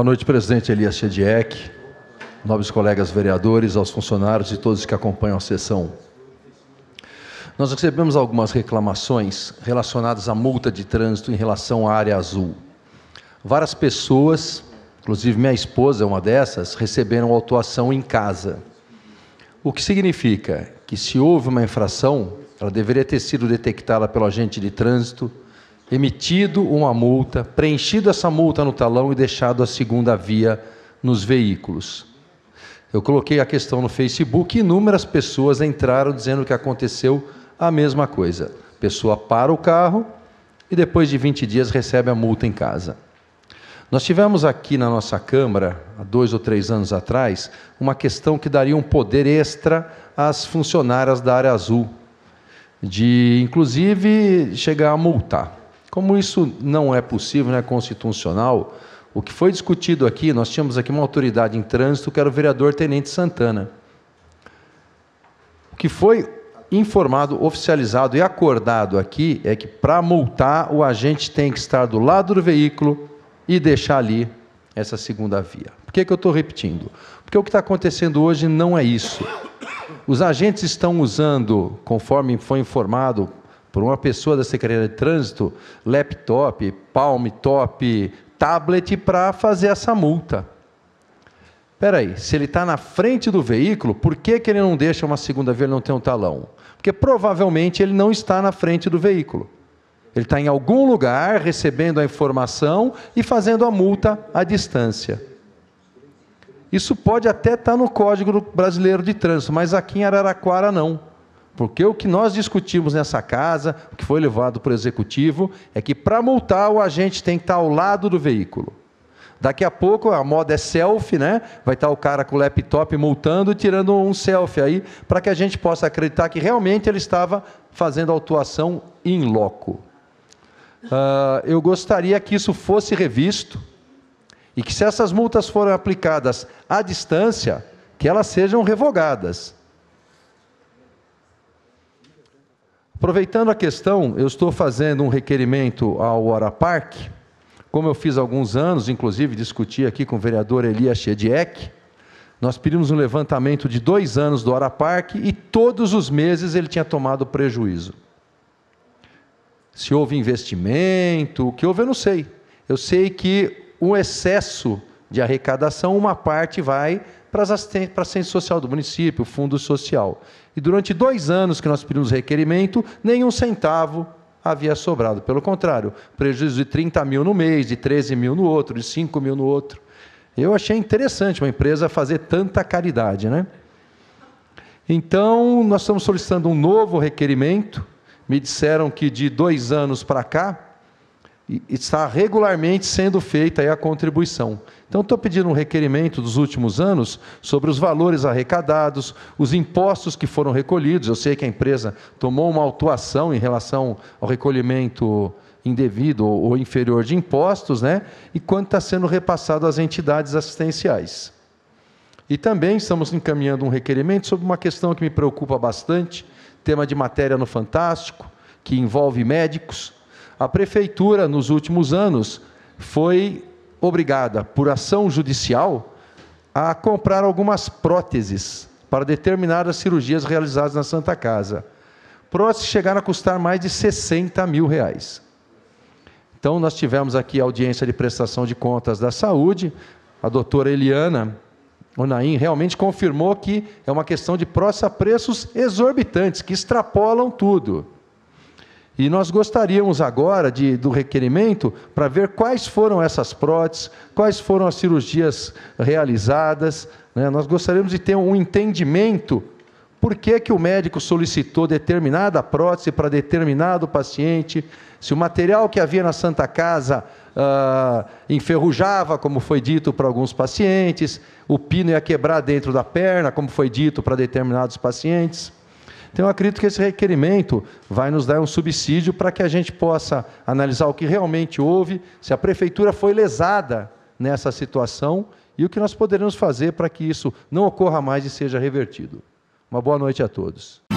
Boa noite, presidente Elias Chediek, nobres colegas vereadores, aos funcionários e todos que acompanham a sessão. Nós recebemos algumas reclamações relacionadas à multa de trânsito em relação à área azul. Várias pessoas, inclusive minha esposa é uma dessas, receberam autuação em casa. O que significa que se houve uma infração, ela deveria ter sido detectada pelo agente de trânsito, emitido uma multa, preenchido essa multa no talão e deixado a segunda via nos veículos. Eu coloquei a questão no Facebook e inúmeras pessoas entraram dizendo que aconteceu a mesma coisa. A pessoa para o carro e depois de 20 dias recebe a multa em casa. Nós tivemos aqui na nossa Câmara, há dois ou três anos atrás, uma questão que daria um poder extra às funcionárias da área azul, de inclusive chegar a multar. Como isso não é possível, não é constitucional, o que foi discutido aqui, nós tínhamos aqui uma autoridade em trânsito, que era o vereador Tenente Santana. O que foi informado, oficializado e acordado aqui é que para multar o agente tem que estar do lado do veículo e deixar ali essa segunda via. Por que, que eu estou repetindo? Porque o que está acontecendo hoje não é isso. Os agentes estão usando, conforme foi informado por uma pessoa da Secretaria de Trânsito, laptop, palm top, tablet para fazer essa multa. Espera aí, se ele está na frente do veículo, por que, que ele não deixa uma segunda vez, e não tem um talão? Porque provavelmente ele não está na frente do veículo. Ele está em algum lugar recebendo a informação e fazendo a multa à distância. Isso pode até estar tá no Código Brasileiro de Trânsito, mas aqui em Araraquara não. Porque o que nós discutimos nessa casa, o que foi levado para o executivo, é que para multar o agente tem que estar tá ao lado do veículo. Daqui a pouco a moda é selfie, né? Vai estar tá o cara com o laptop multando, tirando um selfie aí, para que a gente possa acreditar que realmente ele estava fazendo autuação in loco. Uh, eu gostaria que isso fosse revisto e que se essas multas forem aplicadas à distância, que elas sejam revogadas Aproveitando a questão, eu estou fazendo um requerimento ao Orapark, como eu fiz há alguns anos, inclusive discuti aqui com o vereador Elias Chediek, nós pedimos um levantamento de dois anos do Orapark e todos os meses ele tinha tomado prejuízo. Se houve investimento, o que houve eu não sei. Eu sei que o excesso de arrecadação, uma parte vai para, as para a assistência social do município, fundo social. E durante dois anos que nós pedimos requerimento, nenhum centavo havia sobrado. Pelo contrário, prejuízo de 30 mil no mês, de 13 mil no outro, de 5 mil no outro. Eu achei interessante uma empresa fazer tanta caridade, né? Então, nós estamos solicitando um novo requerimento. Me disseram que de dois anos para cá, está regularmente sendo feita a contribuição. Então, estou pedindo um requerimento dos últimos anos sobre os valores arrecadados, os impostos que foram recolhidos. Eu sei que a empresa tomou uma autuação em relação ao recolhimento indevido ou inferior de impostos, né? E quanto está sendo repassado às entidades assistenciais. E também estamos encaminhando um requerimento sobre uma questão que me preocupa bastante, tema de matéria no Fantástico, que envolve médicos a prefeitura, nos últimos anos, foi obrigada, por ação judicial, a comprar algumas próteses para determinadas cirurgias realizadas na Santa Casa. Próteses chegaram a custar mais de 60 mil reais. Então, nós tivemos aqui a audiência de prestação de contas da saúde. A doutora Eliana Onaim realmente confirmou que é uma questão de a preços exorbitantes, que extrapolam tudo. E nós gostaríamos agora de, do requerimento para ver quais foram essas próteses, quais foram as cirurgias realizadas. Né? Nós gostaríamos de ter um entendimento por que, que o médico solicitou determinada prótese para determinado paciente, se o material que havia na Santa Casa ah, enferrujava, como foi dito para alguns pacientes, o pino ia quebrar dentro da perna, como foi dito para determinados pacientes. Então, eu acredito que esse requerimento vai nos dar um subsídio para que a gente possa analisar o que realmente houve, se a prefeitura foi lesada nessa situação e o que nós poderemos fazer para que isso não ocorra mais e seja revertido. Uma boa noite a todos.